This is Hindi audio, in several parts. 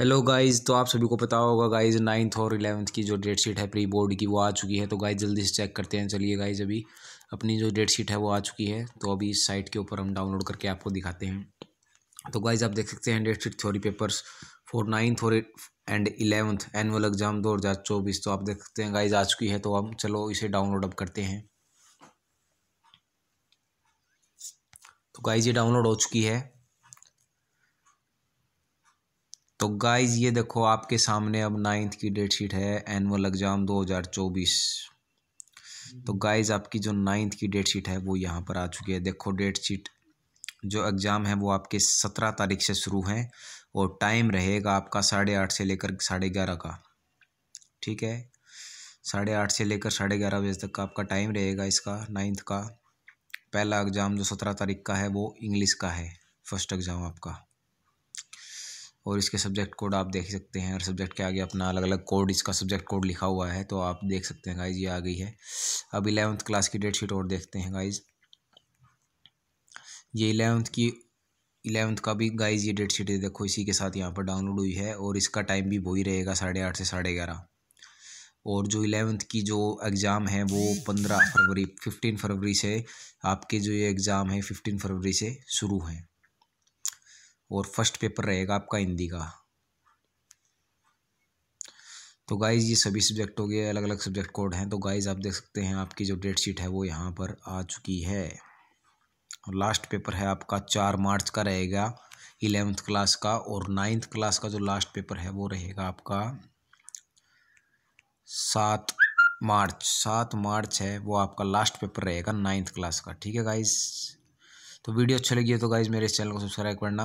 हेलो गाइस तो आप सभी को पता होगा गाइस नाइन्थ और इलेवंथ की जो डेट शीट है प्री बोर्ड की वो आ चुकी है तो गाइस जल्दी से चेक करते हैं चलिए गाइस अभी अपनी जो डेट शीट है वो आ चुकी है तो अभी इस साइट के ऊपर हम डाउनलोड करके आपको दिखाते हैं तो गाइज आप देख सकते हैं date sheet theory papers for ninth और एंड इलेवंथ एनुअल एग्जाम दो हज़ार चौबीस तो आप देख सकते हैं गाइज आ चुकी है तो हम चलो इसे डाउनलोड अप करते हैं तो गाइज ये डाउनलोड हो चुकी है तो गाइज़ ये देखो आपके सामने अब नाइन्थ की डेट शीट है एनुअल एग्ज़ाम 2024 तो गाइज़ हम्म। आपकी जो नाइन्थ की डेट शीट है वो यहाँ पर आ चुकी है देखो डेट शीट जो एग्ज़ाम है वो आपके सत्रह तारीख से शुरू हैं और टाइम रहेगा आपका साढ़े आठ से लेकर साढ़े ग्यारह का ठीक है साढ़े आठ से लेकर साढ़े ग्यारह बजे तक का आपका टाइम रहेगा इसका नाइन्थ का पहला एग्ज़ाम जो सत्रह तारीख का है वो इंग्लिश का है फर्स्ट एग्ज़ाम आपका और इसके सब्जेक्ट कोड आप देख सकते हैं और सब्जेक्ट के आगे अपना अलग अलग कोड इसका सब्जेक्ट कोड लिखा हुआ है तो आप देख सकते हैं गाइज ये आ गई है अब इलेवंथ क्लास की डेट शीट और देखते हैं गाइज ये इलेवंथ की इलेवंथ का भी गाइज ये डेट शीट देखो इसी के साथ यहाँ पर डाउनलोड हुई है और इसका टाइम भी वही रहेगा साढ़े आठ से साढ़े ग्यारह और जो इलेवंथ की जो एग्ज़ाम है वो पंद्रह फरवरी फिफ्टीन फरवरी से आपके जो ये एग्ज़ाम है फिफ्टीन फरवरी से शुरू हैं और फर्स्ट पेपर रहेगा आपका हिंदी का तो गाइज़ ये सभी सब्जेक्ट हो गए अलग अलग सब्जेक्ट कोड हैं तो गाइज़ आप देख सकते हैं आपकी जो डेट शीट है वो यहाँ पर आ चुकी है और लास्ट पेपर है आपका चार मार्च का रहेगा इलेवंथ क्लास का और नाइन्थ क्लास का जो लास्ट पेपर है वो रहेगा आपका सात मार्च सात मार्च है वो आपका लास्ट पेपर रहेगा नाइन्थ क्लास का ठीक है गाइज़ तो वीडियो अच्छी लगी है तो गाइज़ मेरे इस चैनल को सब्सक्राइब करना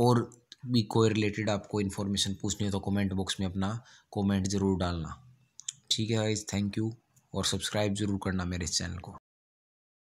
और भी कोई रिलेटेड आपको इन्फॉर्मेशन पूछनी हो तो कमेंट बॉक्स में अपना कमेंट ज़रूर डालना ठीक है गाइज थैंक यू और सब्सक्राइब ज़रूर करना मेरे इस चैनल को